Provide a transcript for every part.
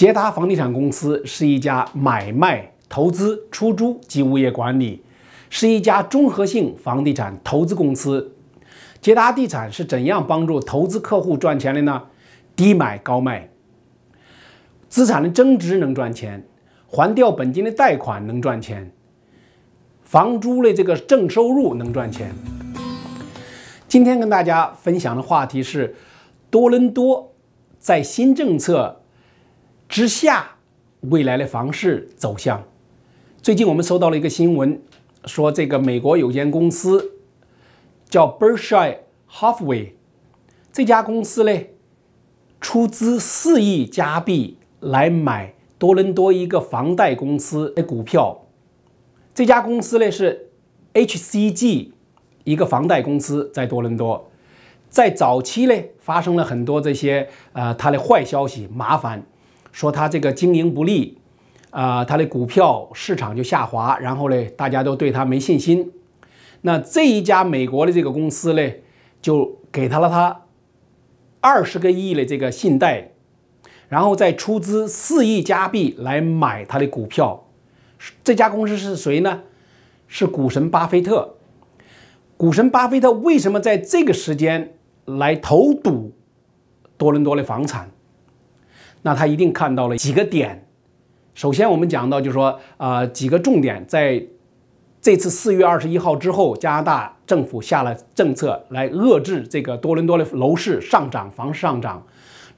捷达房地产公司是一家买卖、投资、出租及物业管理，是一家综合性房地产投资公司。捷达地产是怎样帮助投资客户赚钱的呢？低买高卖，资产的增值能赚钱，还掉本金的贷款能赚钱，房租的这个正收入能赚钱。今天跟大家分享的话题是多伦多在新政策。之下，未来的房市走向。最近我们收到了一个新闻，说这个美国有间公司叫 Berkshire Hathaway，这家公司呢出资四亿加币来买多伦多一个房贷公司的股票。这家公司呢是 H C G 一个房贷公司在多伦多，在早期呢发生了很多这些呃它的坏消息麻烦。说他这个经营不利，啊，他的股票市场就下滑，然后呢，大家都对他没信心。那这一家美国的这个公司呢，就给他了他二十个亿的这个信贷，然后再出资四亿加币来买他的股票。这家公司是谁呢？是股神巴菲特。股神巴菲特为什么在这个时间来投赌多伦多的房产？那他一定看到了几个点。首先，我们讲到就是说，呃，几个重点在，这次四月二十一号之后，加拿大政府下了政策来遏制这个多伦多的楼市上涨、房市上涨，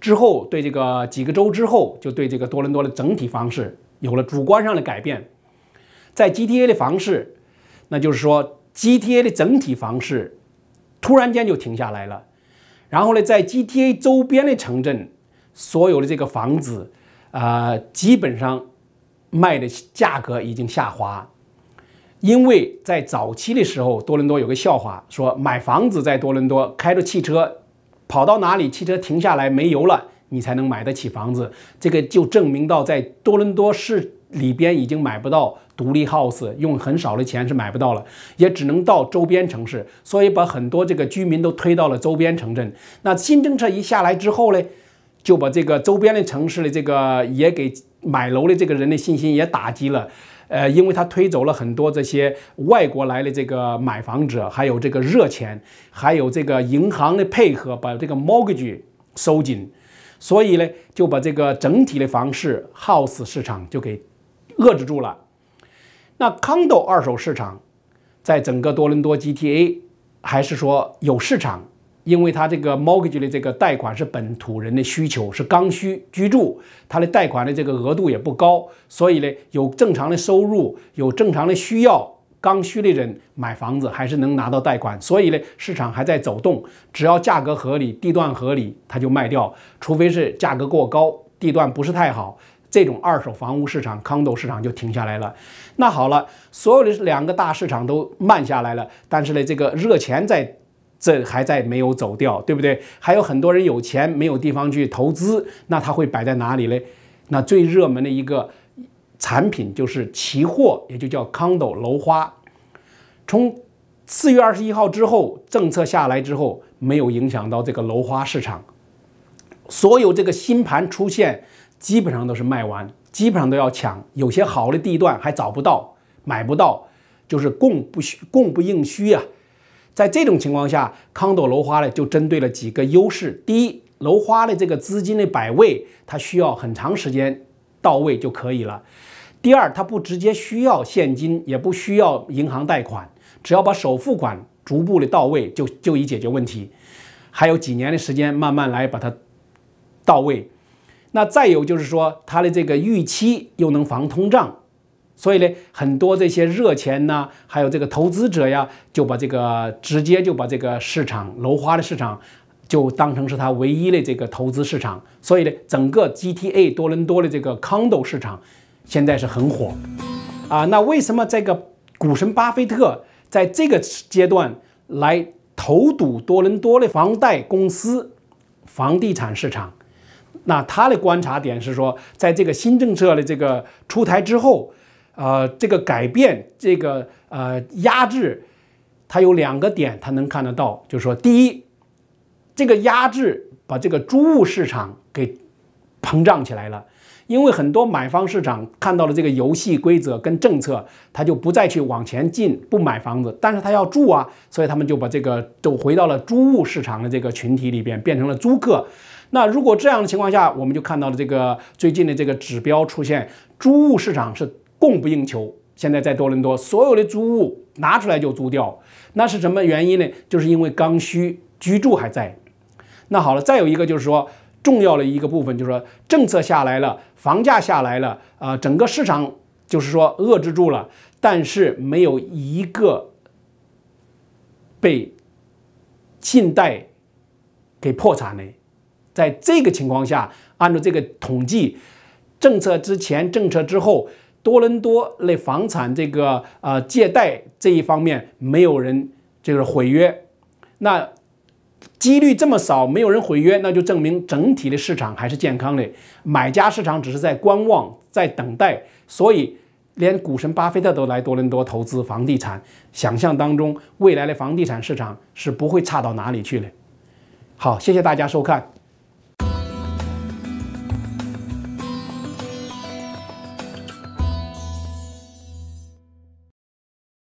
之后对这个几个州之后就对这个多伦多的整体房市有了主观上的改变。在 GTA 的房市，那就是说 GTA 的整体房市突然间就停下来了。然后呢，在 GTA 周边的城镇。所有的这个房子，啊，基本上卖的价格已经下滑，因为在早期的时候，多伦多有个笑话，说买房子在多伦多开着汽车跑到哪里，汽车停下来没油了，你才能买得起房子。这个就证明到在多伦多市里边已经买不到独立 house，用很少的钱是买不到了，也只能到周边城市，所以把很多这个居民都推到了周边城镇。那新政策一下来之后呢？就把这个周边的城市的这个也给买楼的这个人的信心也打击了，呃，因为他推走了很多这些外国来的这个买房者，还有这个热钱，还有这个银行的配合，把这个 mortgage 收紧，所以呢，就把这个整体的房市 house 市场就给遏制住了。那 condo 二手市场在整个多伦多 GTA 还是说有市场？因为他这个 mortgage 的这个贷款是本土人的需求，是刚需居住，他的贷款的这个额度也不高，所以呢有正常的收入，有正常的需要，刚需的人买房子还是能拿到贷款，所以呢市场还在走动，只要价格合理，地段合理，他就卖掉，除非是价格过高，地段不是太好，这种二手房屋市场，condo 市场就停下来了。那好了，所有的两个大市场都慢下来了，但是呢这个热钱在。这还在没有走掉，对不对？还有很多人有钱没有地方去投资，那他会摆在哪里嘞？那最热门的一个产品就是期货，也就叫 condo 楼花。从四月二十一号之后，政策下来之后，没有影响到这个楼花市场。所有这个新盘出现，基本上都是卖完，基本上都要抢。有些好的地段还找不到，买不到，就是供不需供不应需啊。在这种情况下，康朵楼花呢就针对了几个优势：第一，楼花的这个资金的摆位，它需要很长时间到位就可以了；第二，它不直接需要现金，也不需要银行贷款，只要把首付款逐步的到位就就已解决问题。还有几年的时间，慢慢来把它到位。那再有就是说，它的这个预期又能防通胀。所以呢，很多这些热钱呢，还有这个投资者呀，就把这个直接就把这个市场楼花的市场，就当成是他唯一的这个投资市场。所以呢，整个 GTA 多伦多的这个 condo 市场，现在是很火，啊，那为什么这个股神巴菲特在这个阶段来投赌多伦多的房贷公司、房地产市场？那他的观察点是说，在这个新政策的这个出台之后。呃，这个改变，这个呃压制，它有两个点，它能看得到，就是说，第一，这个压制把这个租物市场给膨胀起来了，因为很多买方市场看到了这个游戏规则跟政策，他就不再去往前进，不买房子，但是他要住啊，所以他们就把这个走回到了租物市场的这个群体里边，变成了租客。那如果这样的情况下，我们就看到了这个最近的这个指标出现，租物市场是。供不应求，现在在多伦多，所有的租屋拿出来就租掉，那是什么原因呢？就是因为刚需居住还在。那好了，再有一个就是说，重要的一个部分就是说，政策下来了，房价下来了，呃，整个市场就是说遏制住了，但是没有一个被信贷给破产的。在这个情况下，按照这个统计，政策之前、政策之后。多伦多类房产这个呃借贷这一方面没有人就是毁约，那几率这么少，没有人毁约，那就证明整体的市场还是健康的。买家市场只是在观望，在等待，所以连股神巴菲特都来多伦多投资房地产，想象当中未来的房地产市场是不会差到哪里去的。好，谢谢大家收看。